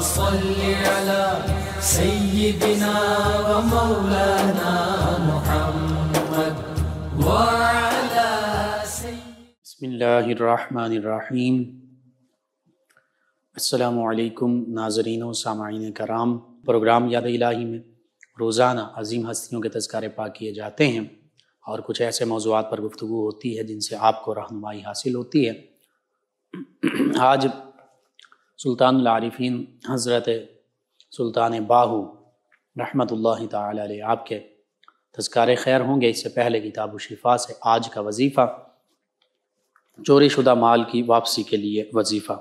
صل على سيدنا ومولانا सामाइन कराम प्रोग्राम याद इलाही में रोज़ाना अजीम हस्तियों के तस्कारे पा किए जाते हैं और कुछ ऐसे मौजूद पर गुफ्तु होती है जिनसे आपको रहनमाई हासिल होती है आज सुल्तान हज़रत सुल्तान बाहू रहमत ताली आपके तस्कार खैर होंगे इससे पहले किताब शिफा से आज का वजीफ़ा चोरी शुदा माल की वापसी के लिए वजीफ़ा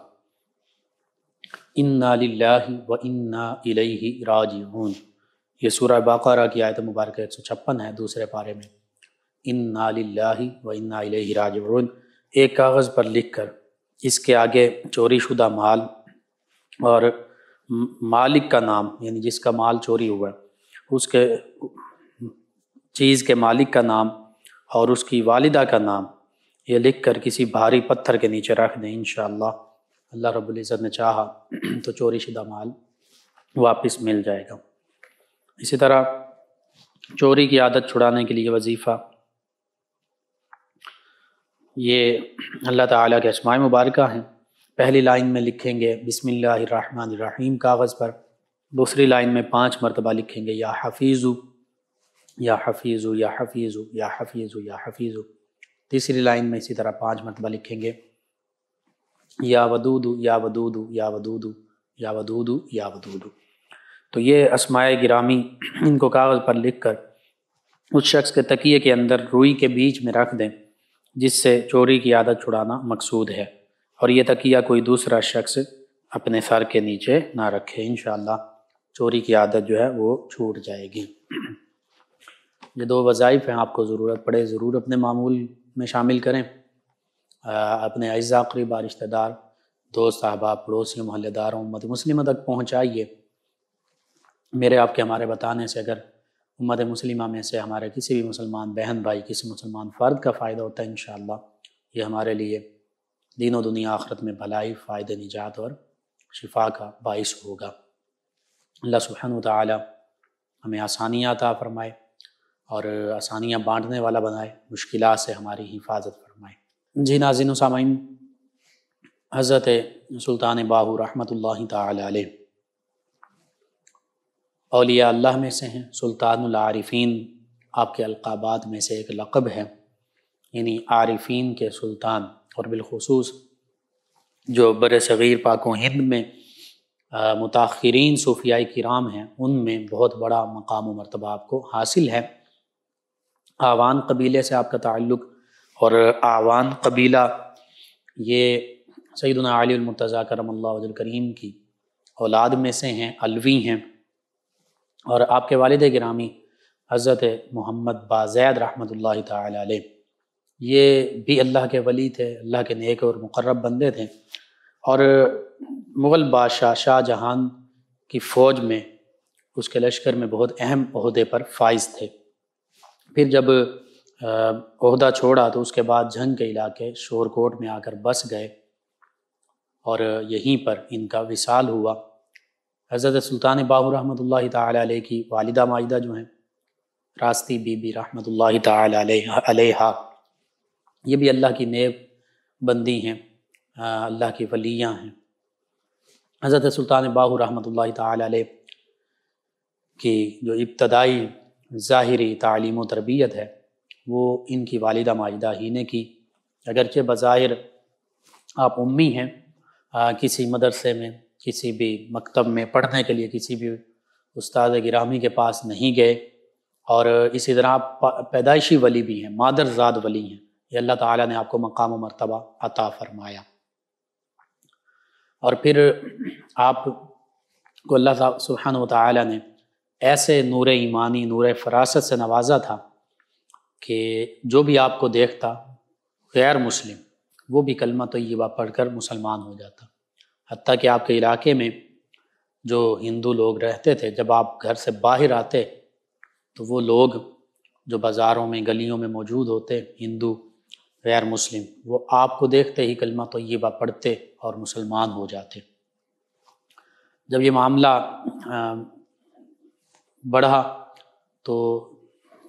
इन्ना लाही व इन्ना इलही राज ये सूर्य बाक़ारा की आयत मुबारक एक सौ छप्पन है दूसरे पारे में इन्ना लाही व इन्ना इलही राज एक कागज़ पर लिख कर इसके आगे चोरी शुदा माल और मालिक का नाम यानी जिसका माल चोरी हुआ उसके चीज़ के मालिक का नाम और उसकी वालिदा का नाम ये लिख कर किसी भारी पत्थर के नीचे रख दें इन अल्लाह इज़्ज़त ने चाहा तो चोरी शुदा माल वापस मिल जाएगा इसी तरह चोरी की आदत छुड़ाने के लिए वजीफ़ा ये अल्लाह ताला के असमाय मुबारक हैं पहली लाइन में लिखेंगे बिसमीम कागज़ पर दूसरी लाइन में पाँच मरतबा लिखेंगे या हफीज़ु या हफीज़ु या हफीज़ु या हफीज़ु या हफीज़ु तीसरी लाइन में इसी तरह पाँच मरतबा लिखेंगे या वदूदु या वदूदु या वदूदु या वदूदु या वदूदु तो ये असमाय गिरामी इनको कागज़ पर लिख कर उस शख्स के तकिए के अंदर रुई के बीच में रख दें जिससे चोरी की आदत छुड़ाना मकसूद है और ये तकिया कोई दूसरा शख्स अपने सर के नीचे ना रखे इन चोरी की आदत जो है वो छूट जाएगी ये दो वज़ाइफ हैं आपको ज़रूरत पड़े ज़रूर अपने मामूल में शामिल करें अपने अज्जा करीब रिश्तेदार दोस्त अहबाब पड़ोसी मोहल्लेदार उम्मत मुस्लिम तक पहुँचाइए मेरे आपके हमारे बताने से अगर उम्मत मुस्लिमा में से हमारे किसी भी मुसलमान बहन भाई किसी मुसलमान फ़र्द का फ़ायदा होता है इन ये हमारे लिए दीनों दुनिया आखरत में भलाई फ़ायद निजात और शिफा का बायस होगा अल्लाह सुबहान ताली हमें आसानियाँ अता फ़रमाए और आसानियाँ बांटने वाला बनाए मुश्किल से हमारी हिफाजत फरमाए जी नाजिन सामीन हज़रत सुल्तान बाहू रहमत तौलिया अल्लाह में से हैं सुल्तानफ़ीन आपके अलकाबात में से एक लक़ब है यानी आरिफीन के सुल्तान और बिलखसूस जो बर सग़ीर पाक हिंद में मुताखरीन सूफियाई कराम हैं उनमें बहुत बड़ा मकाम मरतबा आपको हासिल है आवान कबीले से आपका ताल्लुक और आवान कबीला ये सैदना अलीमतज़ा करम करीम की औलाद में से हैं अलवी हैं और आपके वालद ग्रामी हज़रत मोहम्मद बाज़ैद रहमत ला ये भी अल्लाह के वली थे अल्लाह के नेक और मुकर्रब बंदे थे और मुग़ल बादशाह शाहजहां की फ़ौज में उसके लश्कर में बहुत अहम अहदे पर फाइज थे फिर जब अहदा छोड़ा तो उसके बाद जंग के इलाके शोरकोट में आकर बस गए और यहीं पर इनका विसाल हुआ हज़रत सुल्तान बाबू रहमत ताली की वालदा माहिदा जो हैं रास्ती बीबी रहमत ताली ये भी अल्लाह की नेब बंदी हैं अल्लाह की वलियाँ हैं हज़रत सुल्तान बाहू रहमत ला की जो इब्तदाई ज़ाहरी तालीम तरबियत है वो इनकी वालदा माहिदा ही ने की अगरचे बज़ाहिर आप उम्मी हैं आ, किसी मदरसे में किसी भी मकतब में पढ़ने के लिए किसी भी उस्ताद गिरामी के पास नहीं गए और इसी तरह आप पैदाइशी वली भी हैं मादरजाद वली हैं ये अल्लाह ताला ने आपको मकाम मरतबा अता फरमाया और फिर आप को अल्लाह सुबहान ताली ने ऐसे नूर ईमानी नूर फरासत से नवाजा था कि जो भी आपको देखता गैर मुस्लिम वो भी कलमा तय्यबा पढ़ पढ़कर मुसलमान हो जाता हती कि आपके इलाके में जो हिंदू लोग रहते थे जब आप घर से बाहर आते तो वो लोग जो बाज़ारों में गलियों में मौजूद होते हिंदू गैर मुस्लिम वो आपको देखते ही कलमा तो ये तय्यबा पढ़ते और मुसलमान हो जाते जब ये मामला बढ़ा तो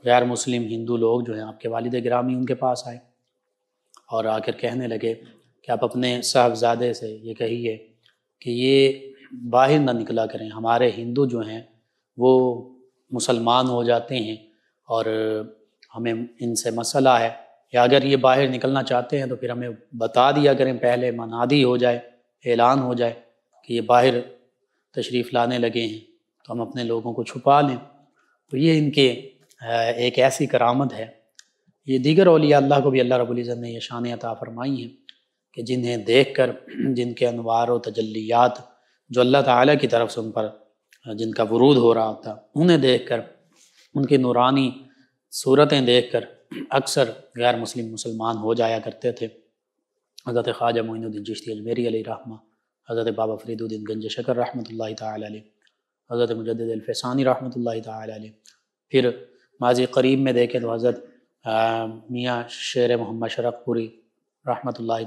गैर मुस्लिम हिंदू लोग जो हैं आपके वालिद ग्रामी उनके पास आए और आकर कहने लगे कि आप अपने साहबजादे से ये कहिए कि ये बाहर ना निकला करें हमारे हिंदू जो हैं वो मुसलमान हो जाते हैं और हमें इनसे मसला है कि अगर ये बाहर निकलना चाहते हैं तो फिर हमें बता दिया करें पहले मनादी हो जाए ऐलान हो जाए कि ये बाहर तशरीफ़ लाने लगे हैं तो हम अपने लोगों को छुपा लें तो ये इनके एक ऐसी करामत है ये दीगर अलिया अल्लाह को भी अल्लाह रबुल्ज़त ने ये शान अता फ़रमाई हैं कि जिन्हें देख कर जिनके अनवार व तजलियात जो अल्लाह ताला की तरफ से उन पर जिनका वरूद हो रहा था उन्हें देख कर उनकी नूरानी सूरतें देख कर अक्सर गैर मुस्लिम मुसलमान हो जाया करते थे हज़रत ख्वाजा मोइनुद्दीन चिश्ती अजमेरी रहमा हज़रत बाबा फरीदुद्दीन गंज शकर रहमत ला हज़रत मुजदानी रहमत ला फिर माजी करीब में देखें तो हज़रत मियाँ शेर मोहम्मद शरकपुरी रहमत ला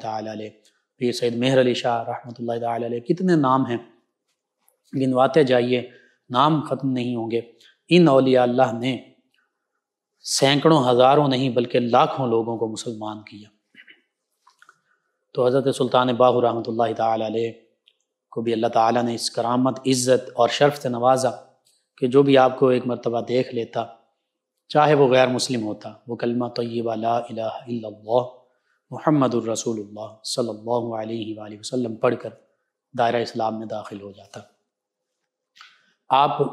पीर सैद मेहर अली शाह रहमत ला कितने नाम हैं गिनवाते जाइए नाम ख़त्म नहीं होंगे इन अल्लाह ने सैकड़ों हज़ारों नहीं बल्कि लाखों लोगों को मुसलमान किया तो हज़रत सुल्तान बाहू रहमत ताल को भी अल्लाह ताला ने इस करामत इज़्ज़त और शर्फ से नवाजा कि जो भी आपको एक मरतबा देख लेता चाहे वो गैर मुस्लिम होता वो कलमा तय्यबा ला इलाहा मोहम्मद रसूलुल्लाह सल्लल्लाहु अलैहि दायरा इस्लाम में दाखिल हो जाता आप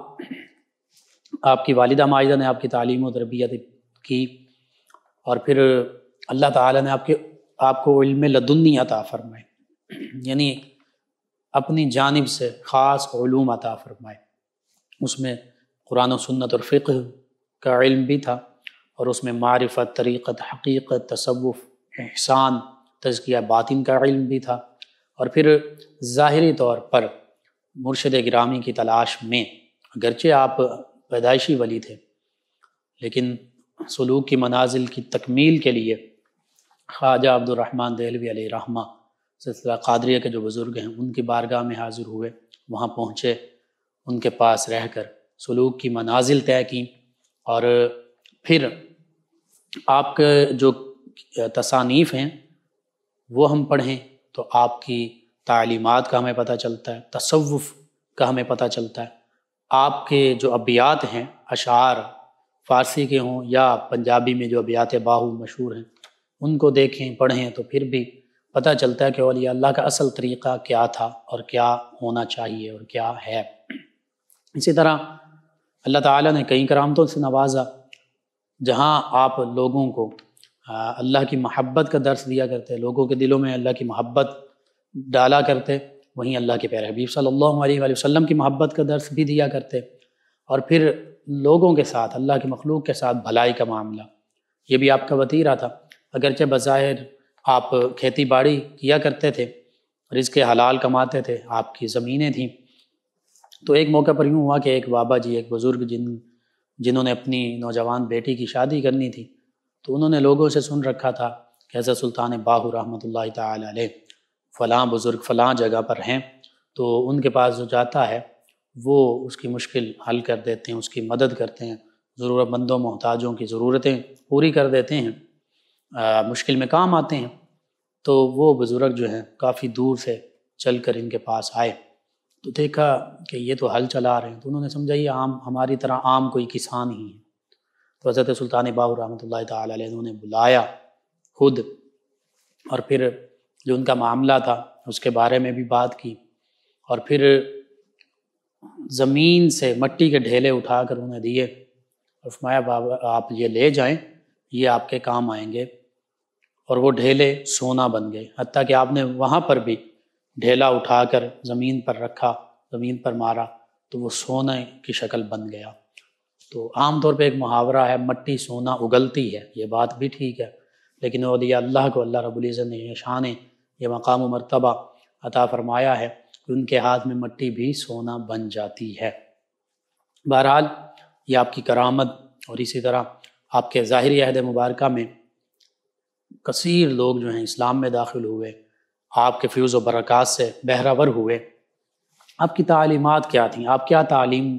आपकी वालिदा माजिदा ने आपकी तालीम और तरबियत की और फिर अल्लाह ताला ने आपके आपको इल्म लदुन्नी अता फरमाए यानी अपनी जानब से ख़ास ूम अता फरमाए उसमें कुरान सन्नत सुन्नत और फ़िक का इल्म भी था और उसमें मारफत तरीक़त हकीक़त तसवुफ़ एहसान तजकिया बातिन का इल्म भी था और फिर ज़ाहरी तौर पर मुर्शद ग्रामी की तलाश में अगरचे आप पैदाइशी वली थे लेकिन सलूक की मनाजिल की तकमील के लिए ख्वाजा अब्दुलरहमान दहलवी रहा सिलसिला कादरिया के जो बुज़ुर्ग हैं उनकी बारगाह में हाजिर हुए वहाँ पहुँचे उनके पास रह कर सलूक की मनाजिल तय की और फिर आपके जो तसानीफ़ हैं वो हम पढ़ें तो आपकी तालीमत का हमें पता चलता है तसवफ़ का हमें पता चलता है आपके जो अबियात हैं अशार फ़ारसी के हों या पंजाबी में जो अबियात बाहू मशहूर हैं उनको देखें पढ़ें तो फिर भी पता चलता है कि वाली अल्लाह का असल तरीक़ा क्या था और क्या होना चाहिए और क्या है इसी तरह अल्लाह ताला ने कई करामतों से नवाजा जहाँ आप लोगों को अल्लाह की महब्बत का दर्स दिया करते लोगों के दिलों में अल्लाह की महब्बत डाला करते वहीं अल्लाह के प्यारे हबीब सल्लल्लाहु अलैहि वसल्लम की मोहब्बत का दर्स भी दिया करते और फिर लोगों के साथ अल्लाह के मखलूक के साथ भलाई का मामला ये भी आपका वतीरा था अगरचे बज़ाहिर आप खेती बाड़ी किया करते थे और इसके हलाल कमाते थे आपकी ज़मीनें थीं तो एक मौके पर यूँ हुआ कि एक बाबा जी एक बुज़ुर्ग जिन जिन्होंने अपनी नौजवान बेटी की शादी करनी थी तो उन्होंने लोगों से सुन रखा था कैसा सुल्तान बाहू रहमत ला फ़लाँ बुज़ुर्ग फलां जगह पर हैं तो उनके पास जो जाता है वो उसकी मुश्किल हल कर देते हैं उसकी मदद करते हैं ज़रूरतमंदों मोहताजों की ज़रूरतें पूरी कर देते हैं आ, मुश्किल में काम आते हैं तो वो बुज़ुर्ग जो हैं काफ़ी दूर से चल कर इनके पास आए तो देखा कि ये तो हल चला रहे हैं तो उन्होंने समझा ये आम हमारी तरह आम कोई किसान ही है तो हज़रत सुल्तान बाबू रहमत ला ने बुलाया खुद और फिर जो उनका मामला था उसके बारे में भी बात की और फिर ज़मीन से मट्टी के ढेले उठा कर उन्हें दिए और फरमाया बाबा आप ये ले जाएं ये आपके काम आएंगे और वो ढेले सोना बन गए हती कि आपने वहाँ पर भी ढेला उठा कर ज़मीन पर रखा ज़मीन पर मारा तो वो सोने की शक्ल बन गया तो आमतौर पे एक मुहावरा है मट्टी सोना उगलती है ये बात भी ठीक है लेकिन वो दिया अल्लाह को अल्लाह रबुल्ज़त ने शान ये मकाम व मरतबा अता फरमाया है कि उनके हाथ में मट्टी भी सोना बन जाती है बहरहाल ये आपकी करामत और इसी तरह आपके ज़ाहरी अहद मुबारक में कसीर लोग जो हैं इस्लाम में दाखिल हुए आपके फ्यूज़ व बरक़ात से बहरावर हुए आपकी तालीमत क्या थी आप क्या तालीम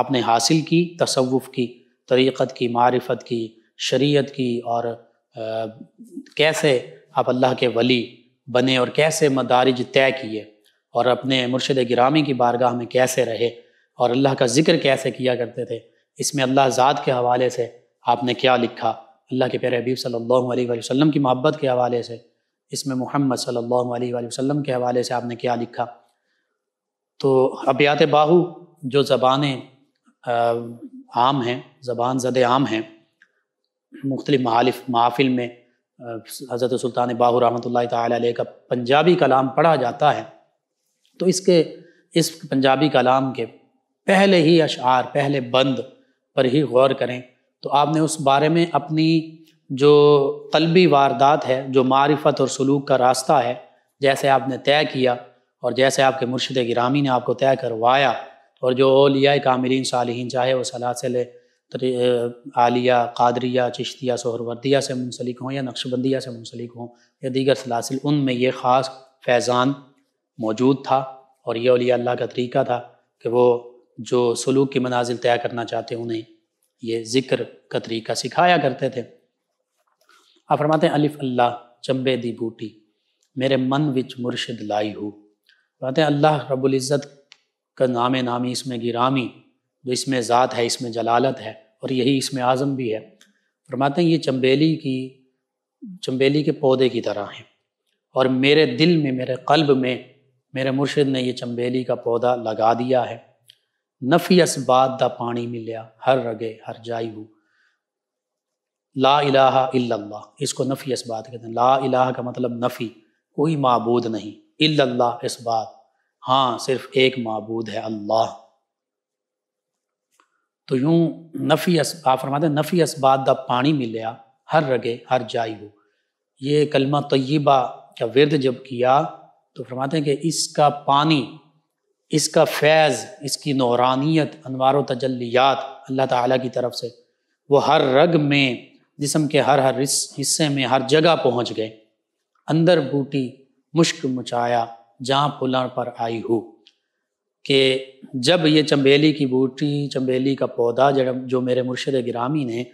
आपने हासिल की तसवुफ़ की तरीक़त की मारफत की शरीयत की और आ, कैसे आप अल्लाह के वली बने और कैसे मदारिज तय किए और अपने मुर्शद गिरामी की बारगाह में कैसे रहे और अल्लाह का ज़िक्र कैसे किया करते थे इसमें अल्लाह ज़ात के हवाले से आपने क्या लिखा अल्लाह के प्यारे हबीब सल्लल्लाहु अलैहि वसल्लम की मोहब्बत के हवाले से इसमें मोहम्मद सल्लल्लाहु अलैहि वसल्लम के हवाले से आपने क्या लिखा तो अबियात बाहू जो ज़बान आम हैं ज़बान जद आम हैं मुख्तलि महालिफ महाफिल में हज़रत सुल्तान बाहू रहमत ला का पंजाबी कलाम पढ़ा जाता है तो इसके इस पंजाबी कलाम के पहले ही अशार पहले बंद पर ही गौर करें तो आपने उस बारे में अपनी जो तलबी वारदात है जो मारफ़त और सलूक का रास्ता है जैसे आपने तय किया और जैसे आपके मुर्शद गिरामी ने आपको तय करवाया और जो ओलिया कामिलीन सालहीन चाहे वो सलासल आलिया कादरिया चिश्तिया सोहरवर्दिया से मुंसलिक हों या नक्शबंदिया से मुंसलिक हों या दीगर सलासिल उन में ये ख़ास फैज़ान मौजूद था और ये अलिया अल्लाह का तरीका था कि वो जो सलूक की मनाजिल तय करना चाहते उन्हें ये ज़िक्र का तरीका सिखाया करते थे आप फरमाते अलिफ अल्लाह चंबे दी बूटी मेरे मन विच मुर्शिद लाई हूँ फरमाते हैं अल्लाह रबुल्ज़त का नाम नामी इसमें गिरामी जो इसमें ज़ात है इसमें जलालत है और यही इसमें आज़म भी है फरमाते हैं ये चम्बेली की चम्बेली के पौधे की तरह हैं और मेरे दिल में मेरे कल्ब में मेरे मुर्शिद ने ये चम्बेली का पौधा लगा दिया है नफ़ी असबात दा पानी मिलया हर रगे हर जाई हूँ ला इलाहा इल्लल्लाह इसको नफ़ी इसबात कहते हैं ला इलाहा का मतलब नफ़ी कोई मबूद नहीं इल्लल्लाह बात हाँ सिर्फ एक मबूद है अल्लाह तो यूं नफ़ी अस आप फरमाते नफ़ी इसबात दा पानी मिलया हर रगे हर जाई हो ये कलमा तय्यबा का विरद जब किया तो फरमाते हैं कि इसका पानी इसका फैज़ इसकी नौरानियत अनवार तजलियात अल्लाह ताला की तरफ से वो हर रग में जिसम के हर हर हिस्से में हर जगह पहुंच गए अंदर बूटी मुश्क मचाया जहाँ पुलर पर आई हो कि जब ये चंबेली की बूटी चंबेली का पौधा जब जो मेरे मुर्शद ग्रामी ने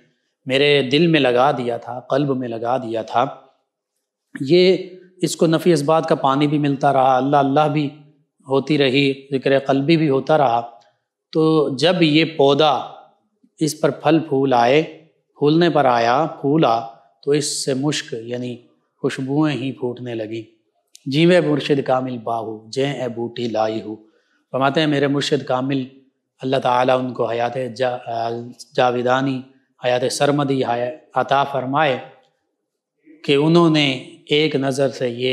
मेरे दिल में लगा दिया था कल्ब में लगा दिया था ये इसको नफ़ी इस बात का पानी भी मिलता रहा अल्लाह अल्लाह भी होती रही जिक्र कल्बी भी होता रहा तो जब ये पौधा इस पर फल फूल आए फूलने पर आया फूला तो इससे मुश्क यानी खुशबुएं ही फूटने लगी जीवे मुर्शिद कामिल बाहू जय ए बूटी लाई हूँ फरमाते हैं मेरे मुर्शद कामिल अल्लाह ताला उनको हयात जा, जाविदानी हयात सरमदी हया अता फरमाए कि उन्होंने एक नज़र से ये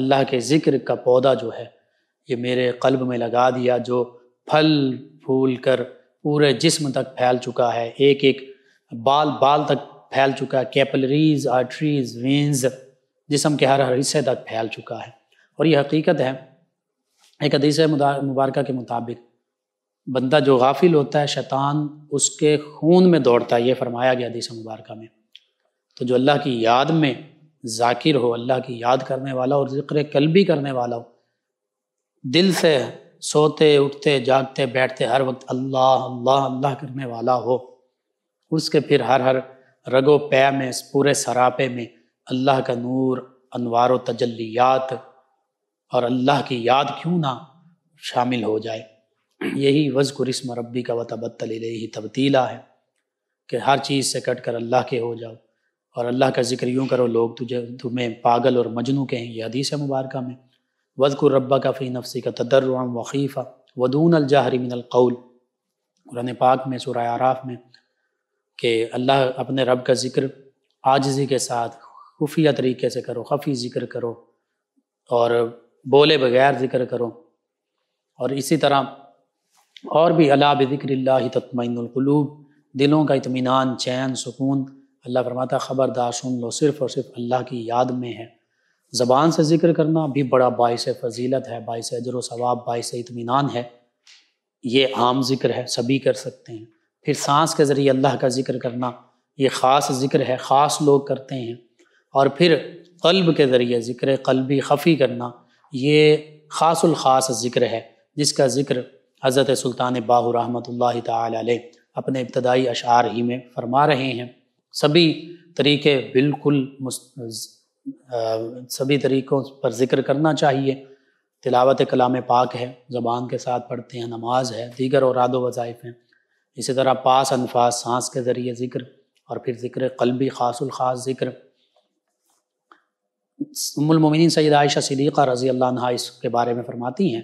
अल्लाह के ज़िक्र का पौधा जो है ये मेरे कल्ब में लगा दिया जो फल फूल कर पूरे जिस्म तक फैल चुका है एक एक बाल बाल तक फैल चुका है कैपलरीज आर्टरीज वेंस जिसम के हर हर हिस्से तक फैल चुका है और ये हकीकत है एक हदीस मुबारक के मुताबिक बंदा जो गाफिल होता है शैतान उसके खून में दौड़ता है ये फरमाया गया अदीस मुबारक में तो जो अल्लाह की याद में जाकिर हो अल्लाह की याद करने वाला और ज़िक्र कल भी करने वाला हो दिल से सोते उठते जागते बैठते हर वक्त अल्लाह अल्लाह अल्लाह करने वाला हो उसके फिर हर हर रगो पै में पूरे सरापे में अल्लाह का नूर अनवार तजलियात और अल्लाह की याद क्यों ना शामिल हो जाए यही वज़कुर रस्म रबी का वतबत्तल ही तब्दीला है कि हर चीज़ से कट कर अल्लाह के हो जाओ और अल्लाह का जिक्र यूँ करो लोग तुझे तुम्हें पागल और मजनू कहें यह हदीस मुबारक में वज़कुर रब्बा का फ़ी नफसी का तदर वक़ीफ़ा वदून अलजाहरी मिनलकौल कुरान पाक में सुर आराफ में कि अल्लाह अपने रब का जिक्र आजजी के साथ खुफिया तरीके से करो खफी जिक्र करो और बोले बगैर जिक्र करो और इसी तरह और भी अला बिक्र तत्मिनकलूब दिलों का इतमान चैन सुकून अल्लाह फरमाता ख़बरदार सुन लो सिर्फ़ और सिर्फ अल्लाह की याद में है ज़बान से जिक्र करना भी बड़ा बायस फजीलत है बायस अजर सवाब बायस इतमान है ये आम जिक्र है सभी कर सकते हैं फिर सांस के ज़रिए अल्लाह का जिक्र करना ये ख़ास जिक्र है ख़ास लोग करते हैं और फिर कल्ब के ज़रिए ज़िक्र कल्बी खफ़ी करना ये खासुल ख़ास ज़िक्र है जिसका ज़िक्र हज़रत सुल्तान बाहू रहमत ला अपने इब्तदाई अशार ही में फरमा रहे हैं सभी तरीके बिल्कुल सभी तरीक़ों पर ज़िक्र करना चाहिए तिलावत कलाम पाक है ज़बान के साथ पढ़ते हैं नमाज है दीगर और आदो वज़ाइफ हैं इसी तरह पास अनफाज सांस के ज़रिए ज़िक्र और फिर ज़िक्र कलबी खासुल ख़ास ज़िक्र उमुलमिन सैद आयशा सिद्दीक़ा रज़ी अल्लाह इसके बारे में फ़रमाती हैं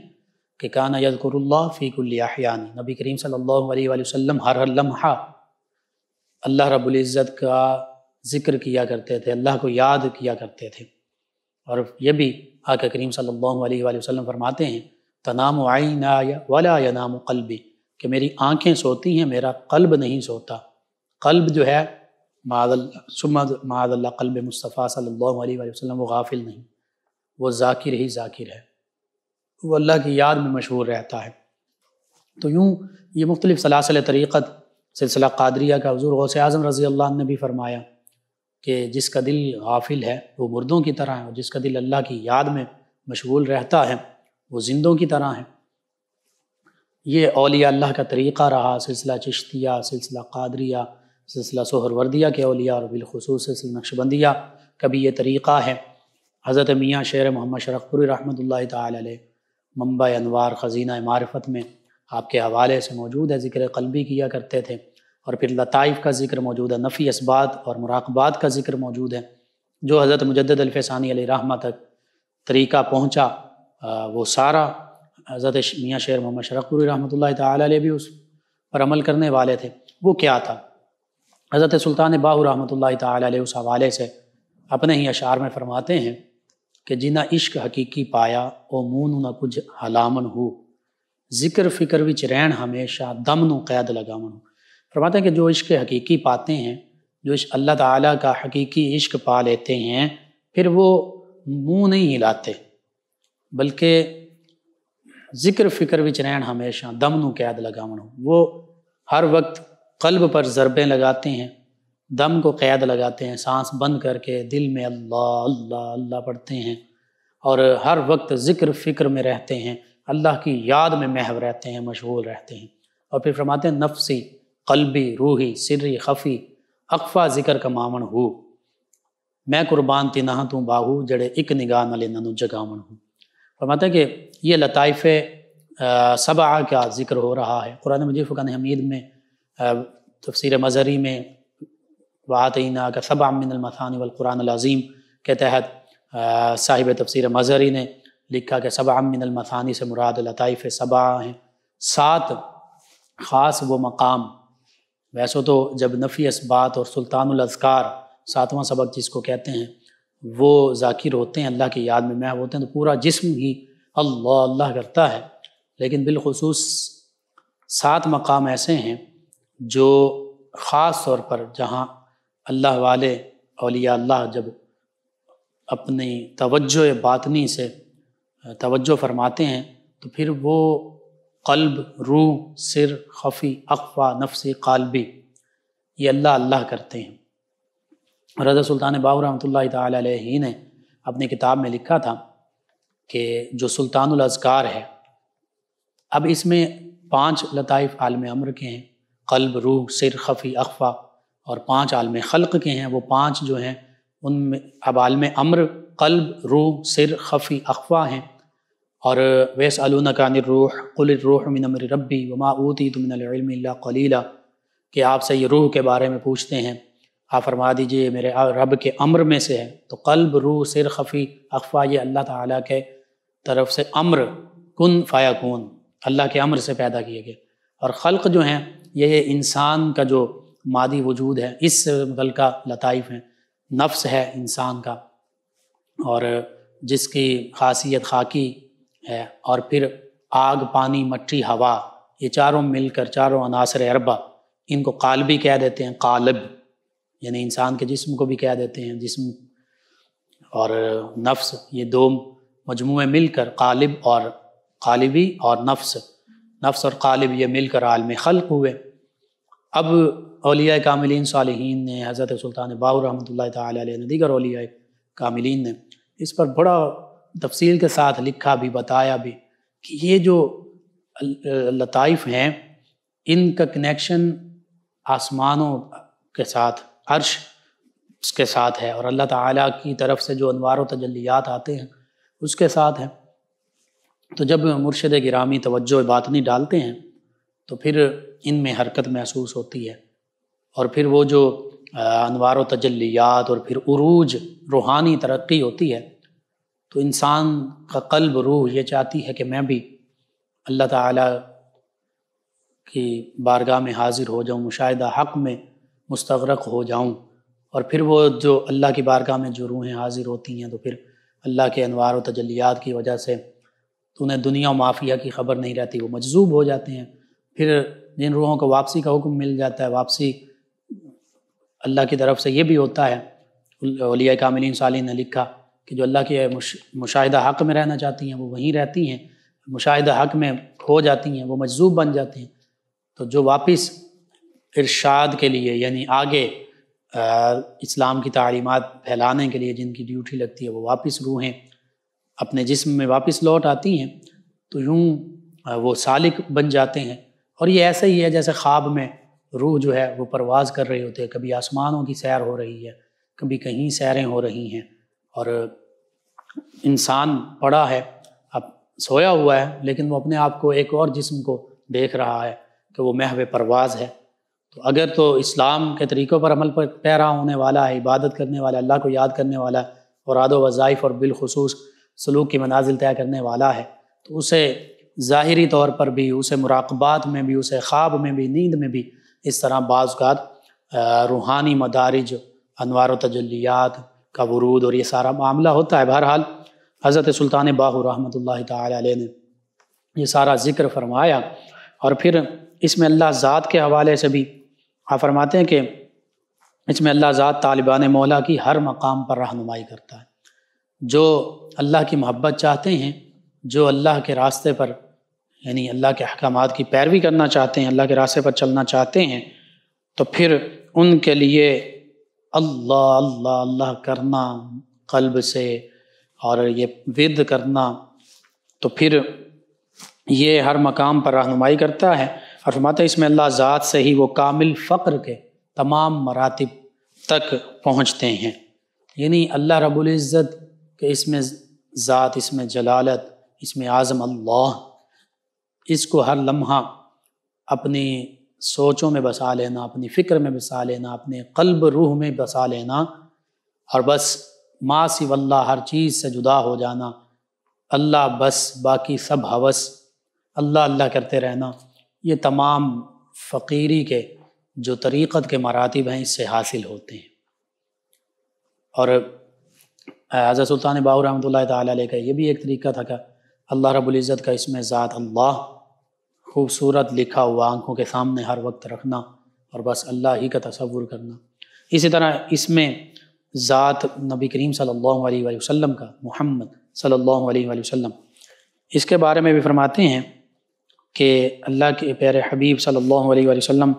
कि कान यदकुरल्ला फ़ीकुल्लियानी नबी करीम सल्लल्लाहु हर हर लम्हा अल्लाह रब्बुल का ज़िक्र किया करते थे अल्लाह को याद किया करते थे और यह भी आका करीम सल्लल्लाहु अलैहि फरमाते हैं तनाम आइना वला नाम कल्बी कि मेरी आँखें सोती हैं मेरा कल्ब नहीं सोता कल्ब जो है माद माद कल्ब मुस्तफ़ा सल्लल्लाहु अलैहि वसल्लम वो गाफिल नहीं वो जाकिर ही जाकिर है वो अल्लाह की याद में मशहूर रहता है तो यूँ ये मुख्तलिफ़ सलासल तरीक़त सिलसिला कादरिया का हजूर गौस आज़म रज़ी अल्लाह ने भी फरमाया कि जिसका दिल गाफिल है वो मुर्दों की तरह है और जिसका दिल अल्लाह की याद में मशगूल रहता है वो जिंदों की तरह है ये अलिया अल्लाह का तरीक़ा रहा सिलसिला चिश्तिया सिलसिला कादरिया सिलसिला वर्दिया के अलिया और बिलखसूस सिलसिला नक्शबंदिया का भी ये तरीक़ा है हज़रत मियाँ शेर मोहम्मद शरकपुरी रहमत ला तम्बा अनवार ख़जीना मारफत में आपके हवाले से मौजूद है ज़िक्र कलबी किया करते थे और फिर लताइफ का ज़िक्र मौजूद है नफ़ी इसबात और मराकबात का ज़िक्र मौजूद है जो हज़रत मुजद अलफ़ानी अली रहमा तक तरीक़ा पहुँचा वो सारा हज़रत मियाँ शेर मोहम्मद शरकपुरी रहमत ला भी उस पर करने वाले थे वो क्या था हज़रत सुल्तान बाहु रहमत ला उस हवाले से अपने ही अशार में फरमाते हैं कि जिना इश्क हकीकी पाया ओ मून ना कुछ हलामन हो जिक्र फिक्र विच रहन हमेशा दम नु कैद लगावन हो फरमाते हैं कि जो इश्क हकीकी पाते हैं जो इस अल्लाह ताला का हकीकी इश्क पा लेते हैं फिर वो मुँह नहीं हिलाते बल्कि जिक्र फिक्र विच रहन हमेशा दम नु कैद लगावन हो वो हर वक्त कल्ब पर ज़रबें लगाते हैं दम को क़ैद लगाते हैं सांस बंद करके दिल में अल्लाह अल्लाह अल्लाह पढ़ते हैं और हर वक्त ज़िक्र फ़िक्र में रहते हैं अल्लाह की याद में महव रहते हैं मशगूल रहते हैं और फिर फरमाते हैं नफसी कल्बी रूही सिरी खफ़ी अकफ़ा ज़िक्र का मामन हो मैं कुर्बान नहा तू बाहू जड़े एक निगाह न लेना नू जगामन हूँ फरमाते हैं कि ये लताइफ़ सबा का जिक्र हो रहा है कुरान मजीद फ़ुकान हमीद में तफसर मज़हरी में वातना का सब आमिन मसानी अज़ीम के तहत साहिब तफसर मज़हरी ने लिखा कि सब आमिनमसानी से मुराद लतफ़ सबा हैं सात ख़ास वो मकाम वैसे तो जब नफ़ी इसबात और सुल्तानज़कार सातवां सबक जिसको कहते हैं वो जाकिर होते हैं अल्लाह की याद में महव होते हैं तो पूरा जिसम ही अल्लाह अल्लाह करता है लेकिन बिलखसूस सात मकाम ऐसे हैं जो ख़ास तौर पर जहाँ अल्लाह वाले अलिया अल्लाह जब अपनी तवज्जो बातनी से तवज्जो फरमाते हैं तो फिर वो कल्ब रूह सिर खफ़ी अखवा नफसी कालबी ये अल्लाह अल्लाह करते हैं रजा सुल्तान बाबू रहमत ही ने अपनी किताब में लिखा था कि जो सुल्तान अजगार है अब इसमें पांच लताइफ आलम अमर के हैं कल्ब रूह सिर खफ़ी अखवा और पांच आलम खल्क के हैं वो पांच जो हैं उन में अब आलम अमर कल्ब रूह सिर खफ़ी अखवा हैं और वैस अलूनकानरूह कुलरूह मिन अमर रबी वमा ऊती तुमिनमिल्ला कलीला कि आपसे ये रूह के बारे में पूछते हैं आप फरमा दीजिए मेरे रब के अमर में से है तो कल्ब रूह सिर खफ़ी अखवा ये अल्लाह ताला के तरफ से अमर कन फ़ाया कन अल्लाह के अमर से पैदा किए गए और ख़ल्क जो हैं ये इंसान का जो मादी वजूद है इस गल का लताइफ है नफ्स है इंसान का और जिसकी खासियत खाकी है और फिर आग पानी मट्टी हवा ये चारों मिलकर चारों अनासर अरबा इनको काल भी कह देते हैं कालब यानी इंसान के जिस्म को भी कह देते हैं जिस्म और नफ्स ये दो मजमू मिलकर कालिब और कालिबी और नफ्स नफ्स और कालिब ये मिलकर आलम खल्क हुए अब अलिया कामिलीन सालहीन ने हज़रत सुल्तान बाबू रहमत ताली अलिया कामिलीन ने इस पर बड़ा तफसील के साथ लिखा भी बताया भी कि ये जो लताइफ हैं इनका कनेक्शन आसमानों के साथ अर्श उसके साथ है और अल्लाह ताला की तरफ से जो अनवार तजलियात आते हैं उसके साथ हैं तो जब मुर्शद गिरामी तवज्जो बातनी डालते हैं तो फिर इनमें हरकत महसूस होती है और फिर वो जो अनवार तजलियात और फिर उरूज रूहानी तरक्की होती है तो इंसान का कल्ब रूह ये चाहती है कि मैं भी अल्लाह ताला की बारगाह में हाजिर हो जाऊँ मुशाहिदा हक में मुस्तरक हो जाऊँ और फिर वो जो अल्लाह की बारगाह में जो रूहें हाजिर होती हैं तो फिर अल्लाह के अनवार तजलियात की वजह से तो उन्हें दुनिया माफिया की खबर नहीं रहती वो मजजूब हो जाते हैं फिर जिन रूहों को वापसी का हुक्म मिल जाता है वापसी अल्लाह की तरफ से ये भी होता है वलिया कामिलीन सालीन ने लिखा कि जो अल्लाह के मुशाहिदा हक़ में रहना चाहती हैं वो वहीं रहती हैं मुशाहिदा हक़ में खो जाती हैं वो मजजूब बन जाती हैं तो जो वापस इरशाद के लिए यानी आगे आ, इस्लाम की तालीमत फैलाने के लिए जिनकी ड्यूटी लगती है वो वापस रूहें अपने जिस्म में वापस लौट आती हैं तो यूँ वो सालिक बन जाते हैं और ये ऐसा ही है जैसे ख्वाब में रूह जो है वो परवाज़ कर रही होती है कभी आसमानों की सैर हो रही है कभी कहीं सैरें हो रही हैं और इंसान पड़ा है अब सोया हुआ है लेकिन वो अपने आप को एक और जिस्म को देख रहा है कि वो महव परवाज़ है तो अगर तो इस्लाम के तरीक़ों पर अमल पर पैरा होने वाला है इबादत करने वाला अल्लाह को याद करने वाला और आदो वज़ाइफ और बिलखसूस सलूक की मनाजिल तय करने वाला है तो उसे ज़ाहरी तौर पर भी उसे मुराकबात में भी उसे ख्वाब में भी नींद में भी इस तरह बाज़ात रूहानी मदारज अनवार तजलियात का वरूद और ये सारा मामला होता है बहरहाल हज़रत सुल्तान बाहू रहमत ला ने ये सारा ज़िक्र फरमाया और फिर इसमें अल्लाह ज़ात के हवाले से भी आप फरमाते हैं कि इसमें अल्लाह ज़ात तालिबान मौला की हर मकाम पर रहनुमाई करता है जो अल्लाह की मोहब्बत चाहते हैं जो अल्लाह के रास्ते पर यानी अल्लाह के अहकाम की पैरवी करना चाहते हैं अल्लाह के रास्ते पर चलना चाहते हैं तो फिर उनके लिए अल्लाह अल्लाह अल्लाह करना कल्ब से और ये विद करना तो फिर ये हर मकाम पर रहनुमाई करता है और फरमाते हैं इसमें अल्लाह ज़ात से ही वो कामिल फ़क्र के तमाम मरातब तक पहुँचते हैं यानी अल्लाह रबुल्ज़त के इसमें ज़ात इसमें जलालत इसमें आज़म अल्लाह इसको हर लम्हा अपनी सोचों में बसा लेना अपनी फ़िक्र में बसा लेना अपने कल्ब रूह में बसा लेना और बस माँ सिवल्ला हर चीज़ से जुदा हो जाना अल्लाह बस बाकी सब हवस अल्लाह अल्लाह करते रहना ये तमाम फ़कीरी के जो तरीक़त के मरातब हैं इससे हासिल होते हैं और हज़र सुल्तान बाबू रहमत ला का ये भी एक तरीका था क्या अल्लाह रबुल्ज़त का इसमें ज़ात अल्लाह खूबसूरत लिखा हुआ आँखों के सामने हर वक्त रखना और बस अल्लाह ही का तस्वुर करना इसी तरह इसमें ज़ात नबी करीम सल्लल्लाहु अलैहि वसल्लम का मोहम्मद सल्लल्लाहु अलैहि वसल्लम इसके बारे में भी फरमाते हैं कि अल्लाह के प्यारे हबीब सल्लल्लाहु अलैहि वसल्लम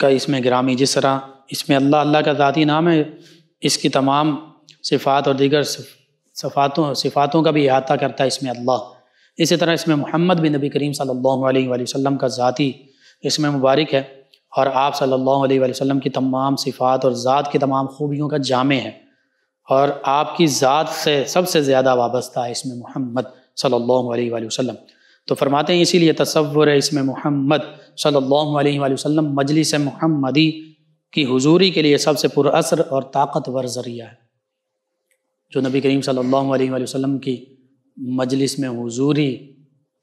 का इसमें ग्रामी जिस तरह इसमें अल्लाह अल्लाह का ज़ाती नाम है इसकी तमाम सिफ़ात और दीगर सिफ़ातों सिफ़ातों का भी अहाता करता है इसमें अल्लाह इसी तरह इसमें मोहम्मद बिन नबी करीम सल्लल्लाहु अलैहि वसल्लम का ज़ाती इसमें मुबारक है और आप सल्लल्लाहु अलैहि वसल्लम की तमाम सिफ़ात और ज़ात की तमाम खूबियों का जामे है और आपकी ज़ात से सबसे ज़्यादा वाबस्ता है इसमें मोहम्मद सल्लल्लाहु अलैहि वसल्लम तो फरमाते हैं इसीलिए तस्वुर है इसमें मोहम्मद सल्लल्लाहु अलैहि वसल्लम मजलिस मोहम्मदी की हुजूरी के लिए सबसे पुरअसर और ताकतवर ज़रिया है जो नबी करीम सल्लल्लाहु अलैहि वसल्लम की मजलिस में हजूरी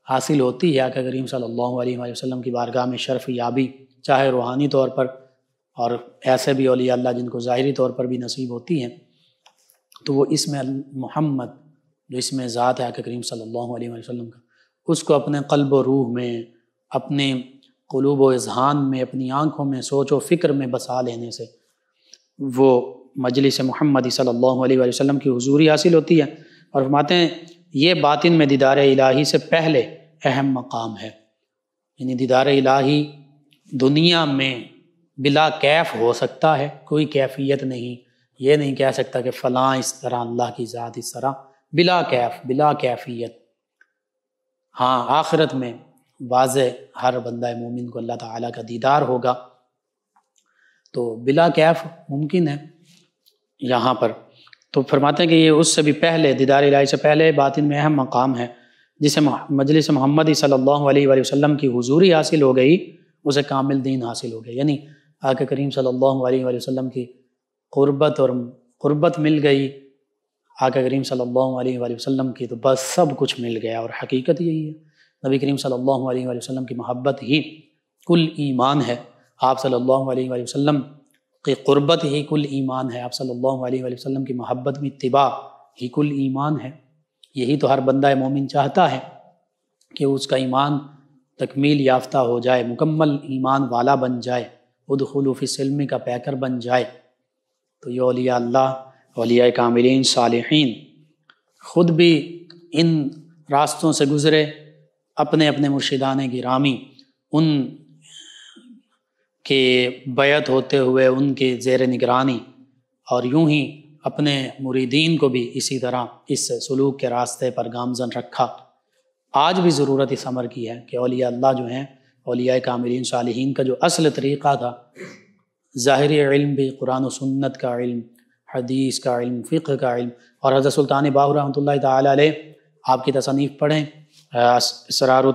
हासिल होती है आका करीम सल्लल्लाहु अलैहि वसल्लम की बारगाह में शर्फ याबी चाहे रूहानी तौर पर और ऐसे भी अलिया अल्लाह जिनको ज़ाहरी तौर पर भी नसीब होती हैं तो वो इसमें मोहम्मद जो इसमें ज़ात है आका करीम सल्लल्लाहु अलैहि वसल्लम का उसको अपने कल्ब रूह में अपने कलूब व इजहान में अपनी आँखों में सोच व फ़िक्र में बसा लेने से वो मजलिस महमदी सल्लल्लाहु अलैहि वसल्लम की हजूरी हासिल होती है और फरमाते हैं ये बातिन में दीदार इलाही से पहले अहम मकाम है यानी दीदार इलाही दुनिया में बिला कैफ हो सकता है कोई कैफियत नहीं ये नहीं कह सकता कि फ़लाँ इस तरह अल्लाह की ज़ात इस तरह बिला कैफ बिला कैफियत हाँ आखिरत में वाज हर बंदा मोमिन को अल्लाह ताला का दीदार होगा तो बिला कैफ मुमकिन है यहाँ पर तो फरमाते हैं कि ये उससे भी पहले दीदार इलाही से पहले बातिन में अहम मकाम है जिसे मजलिस मोहम्मद सल्लल्लाहु अलैहि वसल्लम की हुजूरी हासिल हो गई उसे कामिल दीन हासिल हो गया यानी आके करीम सल्लल्लाहु अलैहि वसल्लम की कुर्बत और कुर्बत मिल गई आके करीम सल्लल्लाहु अलैहि वसल्लम की तो बस सब कुछ मिल गया और हकीकत यही है नबी करीम सल्लल्लाहु अलैहि वसल्लम की मोहब्बत ही कुल ईमान है आप सल्लल्लाहु अलैहि वसल्लम कि क़ुरबत ही कुल ईमान है आप सल्लल्लाहु अलैहि वसल्लम की मोहब्बत में तिबा ही कुल ईमान है यही तो हर बंदा मोमिन चाहता है कि उसका ईमान तकमील याफ्ता हो जाए मुकम्मल ईमान वाला बन जाए खुद सिल्म का पैकर बन जाए तो ये अलिया अल्लाह अलिया कामिलीन सालहीन खुद भी इन रास्तों से गुज़रे अपने अपने मुर्शिदान गिरामी उन के बैत होते हुए उनके जेर निगरानी और यूं ही अपने मुरीदीन को भी इसी तरह इस सलूक के रास्ते पर गामजन रखा आज भी ज़रूरत इस अमर की है कि अलिया अल्लाह जो हैं अलिया कामिलीन सालहीन का जो असल तरीक़ा था ज़ाहिर इल्म भी कुरान सन्नत का इल्म हदीस का इल्म फ़िक्र का इल्म और हज़रत सुल्तान बाहू रहमत आपकी तसनीफ़ पढ़ें इसरार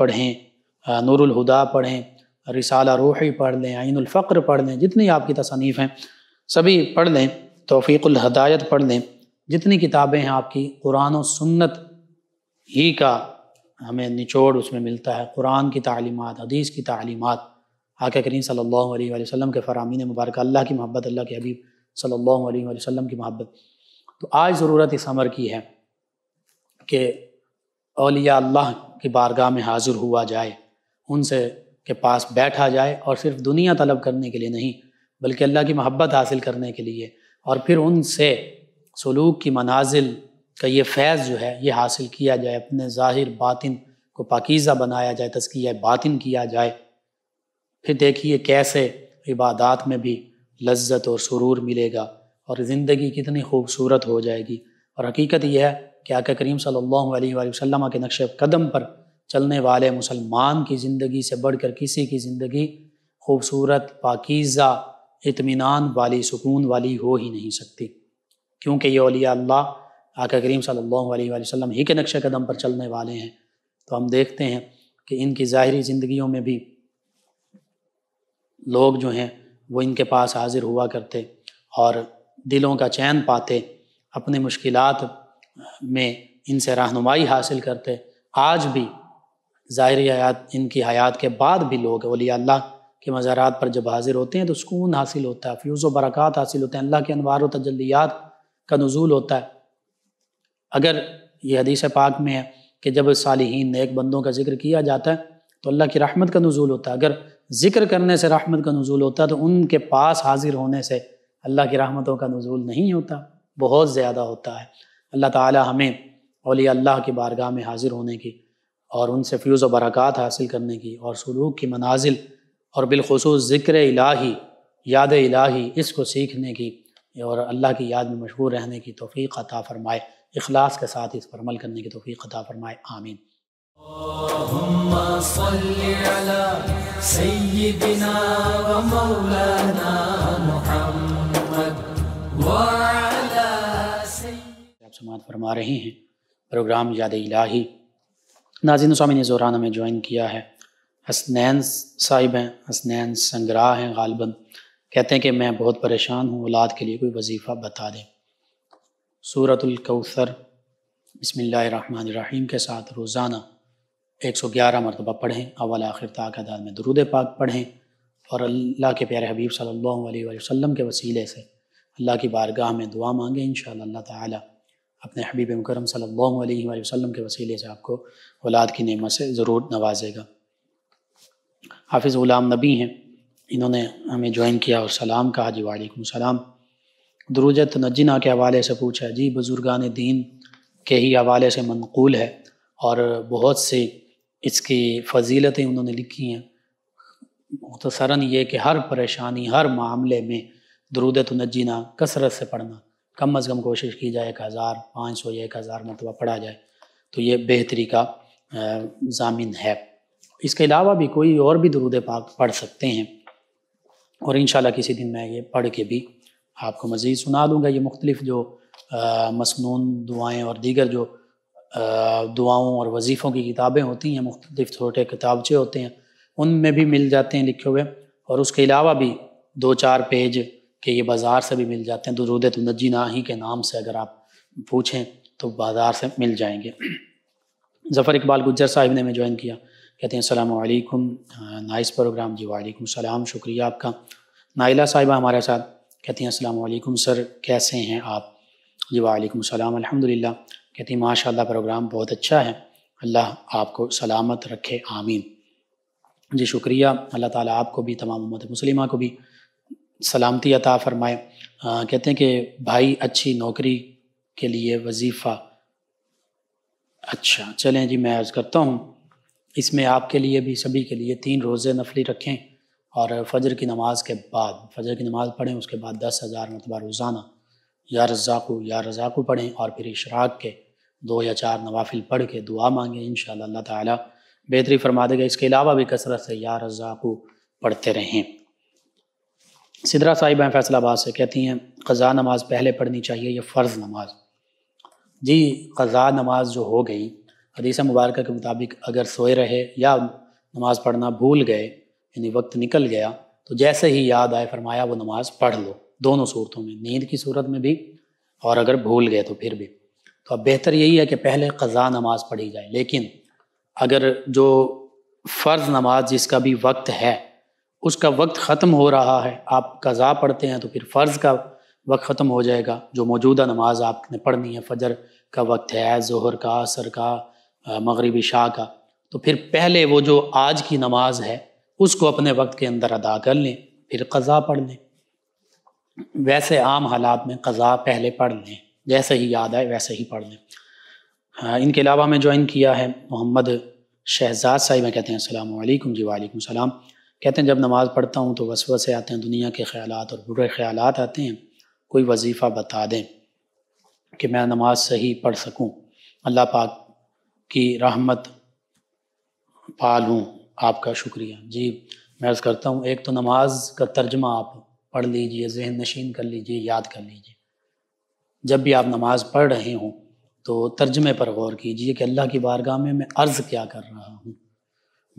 पढ़ें नूरुल हुदा पढ़ें रिसाला रूही पढ़ लें आइन फ़क्र पढ़ लें जितनी आपकी तसनीफ़ हैं सभी पढ़ लें तोफ़ीकुल हदायत पढ़ लें जितनी किताबें हैं आपकी कुरान और सुन्नत ही का हमें निचोड़ उसमें मिलता है कुरान की तालीमत हदीस की तालीमत आके करीम सल्लल्लाहु अलैहि वसल्लम के फ़रामीन मुबारक अल्लाह की मोहब्बत अल्लाह के हबीब सल्लल्लाहु अलैहि वसल्लम की मोहब्बत तो आज ज़रूरत इस अमर की है कि अलिया अल्लाह की बारगाह में हाज़िर हुआ जाए उनसे के पास बैठा जाए और सिर्फ दुनिया तलब करने के लिए नहीं बल्कि अल्लाह की महब्बत हासिल करने के लिए और फिर उनसे सलूक की मनाजिल का ये फैज़ जो है ये हासिल किया जाए अपने ज़ाहिर बातिन को पाकिज़ा बनाया जाए तस्किया बातिन किया जाए फिर देखिए कैसे इबादत में भी लज्जत और सुरूर मिलेगा और ज़िंदगी कितनी खूबसूरत हो जाएगी और हकीकत यह है कि आका करीम सल्लल्लाहु अलैहि वसल्लम के नक्श कदम पर चलने वाले मुसलमान की ज़िंदगी से बढ़कर किसी की ज़िंदगी खूबसूरत पाकिज़ा इतमान वाली सुकून वाली हो ही नहीं सकती क्योंकि ये अलिया अल्लाह आका करीम सल्लल्लाहु अलैहि वसल्लम ही के नक्शे कदम पर चलने वाले हैं तो हम देखते हैं कि इनकी ज़ाहरी ज़िंदगियों में भी लोग जो हैं वो इनके पास हाजिर हुआ करते और दिलों का चैन पाते अपने मुश्किलात में इनसे रहनुमाई हासिल करते आज भी ज़ाहिर हयात इनकी हयात के बाद भी लोग वली अल्लाह के मज़ारात पर जब हाजिर होते हैं तो सुकून हासिल होता है फ्यूज़ व बरक़ात हासिल होते हैं अल्लाह के अनवार तजलियात का नज़ूल होता है अगर ये हदीस पाक में है कि जब सालहीन नेक बंदों का जिक्र किया जाता है तो अल्लाह की रहमत का नज़ूल होता है अगर जिक्र करने से रहमत का नज़ूल होता है तो उनके पास हाजिर होने से अल्लाह की रहमतों का नज़ूल नहीं होता बहुत ज़्यादा होता है अल्लाह ताला हमें अली अल्लाह की बारगाह में हाजिर होने की और उनसे फ्यूज़ व बरक़ात हासिल करने की और सलूक की मनाजिल और बिलखसूस ज़िक्र इलाही याद इलाही इसको सीखने की और अल्लाह की याद में मशहूर रहने की तोफ़ी अता फ़रमाए अखलास के साथ इस पर अमल करने की तोफ़ी अता फ़रमाए आमीन आप समात फरमा रहे हैं प्रोग्राम याद इलाही नाजिन स्वामी ने जोराना में ज्वाइन किया है हसनैन साहिब हैं हसनैन संग्राह हैं गालबन कहते हैं कि मैं बहुत परेशान हूँ औलाद के लिए कोई वजीफ़ा बता दें सूरतलकौसर बसमीम के साथ रोज़ाना 111 मरतबा पढ़ें अवल आखिर तक अदाल में दरुद पाक पढ़ें और अल्लाह के प्यारे हबीब सल्लल्लाहु अलैहि वसल्लम के वसीले से अल्लाह की बारगाह में दुआ मांगें इन अल्लाह ताला अपने हबीब मुकरम सल्लल्लाहु अलैहि वसल्लम के वसीले से आपको औलाद की नेमत से ज़रूर नवाजेगा हाफिज़ ग़ुलाम नबी हैं इन्होंने हमें ज्वाइन किया और सलाम कहा जी वालेकुम सलाम दरूजत नजना के हवाले से पूछा जी बुज़ुर्गान दीन के ही हवाले से मनकूल है और बहुत से इसकी फजीलतें उन्होंने लिखी हैं मुख्तसरा ये कि हर परेशानी हर मामले में दरूद नजीना कसरत से पढ़ना कम अज़ कम कोशिश की जाए एक हज़ार पाँच सौ या एक हज़ार मरतबा पढ़ा जाए तो ये बेहतरी का जामिन है इसके अलावा भी कोई और भी दरूद पाक पढ़ सकते हैं और इन किसी दिन मैं ये पढ़ के भी आपको मज़ीद सुना दूँगा ये मुख्तलिफ जो मसनून दुआएँ और दीगर जो दुआओं और वजीफ़ों की किताबें होती हैं मुख्तलिफ छोटे किताबचे होते हैं उनमें भी मिल जाते हैं लिखे हुए और उसके अलावा भी दो चार पेज कि ये बाज़ार से भी मिल जाते हैं तो, तो नजी ना ही के नाम से अगर आप पूछें तो बाज़ार से मिल जाएंगे ज़फ़र इकबाल गुजर साहिब ने हमें ज्वाइन किया कहते हैं आईकुम हाँ, नाइस प्रोग्राम जी वालेकुम सलाम शुक्रिया आपका नाइला साहिबा हमारे साथ कहती हैं असलकुम सर कैसे हैं आप जी वालेकुम सलाम अल्हम्दुलिल्लाह कहती हैं माशाल्लाह प्रोग्राम बहुत अच्छा है अल्लाह आपको सलामत रखे आमीन जी शुक्रिया अल्लाह ताला आपको भी तमाम उम्मत मुसलिमा को भी सलामती अता फरमाए कहते हैं कि भाई अच्छी नौकरी के लिए वजीफ़ा अच्छा चलें जी मैं अर्ज़ करता हूँ इसमें आपके लिए भी सभी के लिए तीन रोज़े नफली रखें और फजर की नमाज के बाद फजर की नमाज पढ़ें उसके बाद दस हज़ार मरतबा रोज़ाना या रज़ाकू या रज़ाकू पढ़ें और फिर इशराक के दो या चार नवाफिल पढ़ के दुआ मांगें इन शाह तेहतरी बेहतरी फरमा देगा इसके अलावा भी कसरत से या रज़ाकू पढ़ते रहें सिदरा साहिबा फैसलाबाद से कहती हैं क़ा नमाज पहले पढ़नी चाहिए या फ़र्ज़ नमाज जी क़ा नमाज जो हो गई हदीस मुबारक के मुताबिक अगर सोए रहे या नमाज पढ़ना भूल गए यानी वक्त निकल गया तो जैसे ही याद आए फरमाया वो नमाज पढ़ लो दोनों सूरतों में नींद की सूरत में भी और अगर भूल गए तो फिर भी तो अब बेहतर यही है कि पहले क़ा नमाज पढ़ी जाए लेकिन अगर जो फ़र्ज़ नमाज जिसका भी वक्त है उसका वक्त ख़त्म हो रहा है आप कज़ा पढ़ते हैं तो फिर फ़र्ज़ का वक्त ख़त्म हो जाएगा जो मौजूदा नमाज आपने पढ़नी है फजर का वक्त है जहर का असर का मगरबी शाह का तो फिर पहले वो जो आज की नमाज है उसको अपने वक्त के अंदर अदा कर लें फिर कज़ा पढ़ लें वैसे आम हालात में कज़ा पहले पढ़ लें जैसे ही याद आए वैसे ही पढ़ लें इनके अलावा मैं ज्वाइन किया है मोहम्मद शहजाद साहिब कहते हैं अल्लाम जी वालेकुम सलाम कहते हैं जब नमाज़ पढ़ता हूँ तो बस वसे आते हैं दुनिया के ख्याल और बुरे ख्याल आते हैं कोई वजीफ़ा बता दें कि मैं नमाज सही पढ़ सकूँ अल्लाह पाक की रहमत पा लूँ आपका शुक्रिया जी मैं अर्ज़ करता हूँ एक तो नमाज का तर्जमा आप पढ़ लीजिए जहन नशीन कर लीजिए याद कर लीजिए जब भी आप नमाज़ पढ़ रहे हों तो तर्जमे पर गौर कीजिए कि अल्लाह की बारगाह में मैं अर्ज़ क्या कर रहा हूँ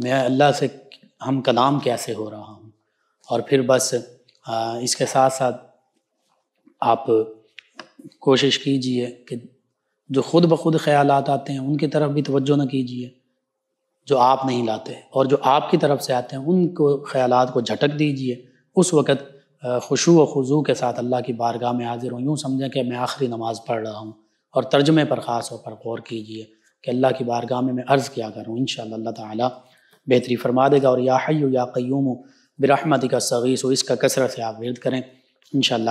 मैं अल्लाह से हम कलाम कैसे हो रहा हूँ और फिर बस इसके साथ साथ आप कोशिश कीजिए कि जो खुद ब खुद ख्याल आते हैं उनकी तरफ भी तवज्जो न कीजिए जो आप नहीं लाते और जो आपकी तरफ से आते हैं उनको ख्याल को झटक दीजिए उस वक़्त खुशु व खुजू के साथ अल्लाह की बारगाह में हाजिर हूँ यूँ समझें कि मैं आखिरी नमाज़ पढ़ रहा हूँ और तर्जमे पर ख़ास तौर पर गौर कीजिए कि अल्लाह की बारगाह में मैं अर्ज़ किया करूँ इन शाह बेहतरी फरमा देगा और या हयु या क्यूम बरहमत का सगीस हो इसका कसरत से आप वर्द करें इन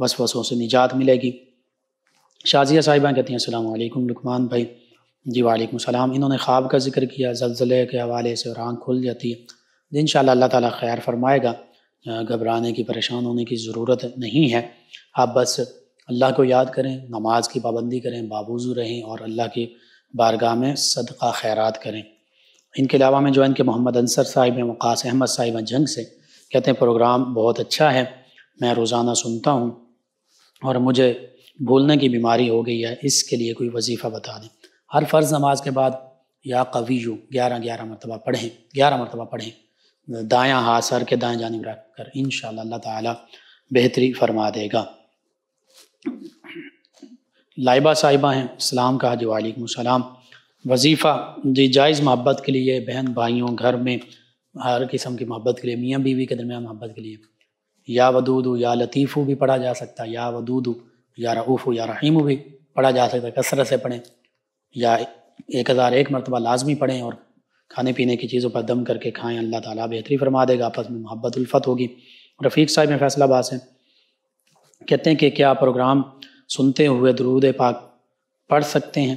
वसों से निजात मिलेगी शाजिया साहिबा कहती हैं अल्लाम लकमान भाई जी वालेकुम सलाम इन्होंने ख्वाब का जिक्र किया जल्जले के हवाले से और आँख खुल जाती है इन अल्लाह ताला खैर फरमाएगा घबराने की परेशान होने की ज़रूरत नहीं है आप बस अल्लाह को याद करें नमाज की पाबंदी करें बाबूजू रहें और अल्लाह की बारगाह में सदका खैरत करें इनके अलावा मैं ज्वाइन किया मोहम्मद अंसर साहिब हैं वक़ास अहमद साहिब जंग से कहते हैं प्रोग्राम बहुत अच्छा है मैं रोज़ाना सुनता हूँ और मुझे भूलने की बीमारी हो गई है इसके लिए कोई वजीफ़ा बता दें हर फ़र्ज़ नमाज के बाद या कवी यू ग्यारह ग्यारह मरतबा पढ़ें ग्यारह मरतबा पढ़ें दायां हाथ सर के दाएं जानब रख कर इन अल्लाह ताला बेहतरी फरमा देगा लाइबा साहिबा हैं इस्लाम का जी वालेकाम सलाम वजीफ़ा जी जायज़ मोहब्बत के लिए बहन भाइयों घर में हर किस्म की मोहब्बत के लिए मियाँ बीवी के दरमियान मोहब्बत के लिए या वदूद या लतीफ़ू भी पढ़ा जा सकता है या वदूद या रऊफ़ या रहीम भी पढ़ा जा सकता है कसरत से पढ़ें या एक हज़ार एक मरतबा लाजमी पढ़ें और खाने पीने की चीज़ों पर दम करके खाएँ अल्लाह ताला बेहतरी फरमा देगा आपस में मोहब्बत उल्फत होगी रफ़ीक साहब में फैसला बास है कहते हैं कि क्या प्रोग्राम सुनते हुए दरूद पाक पढ़ सकते हैं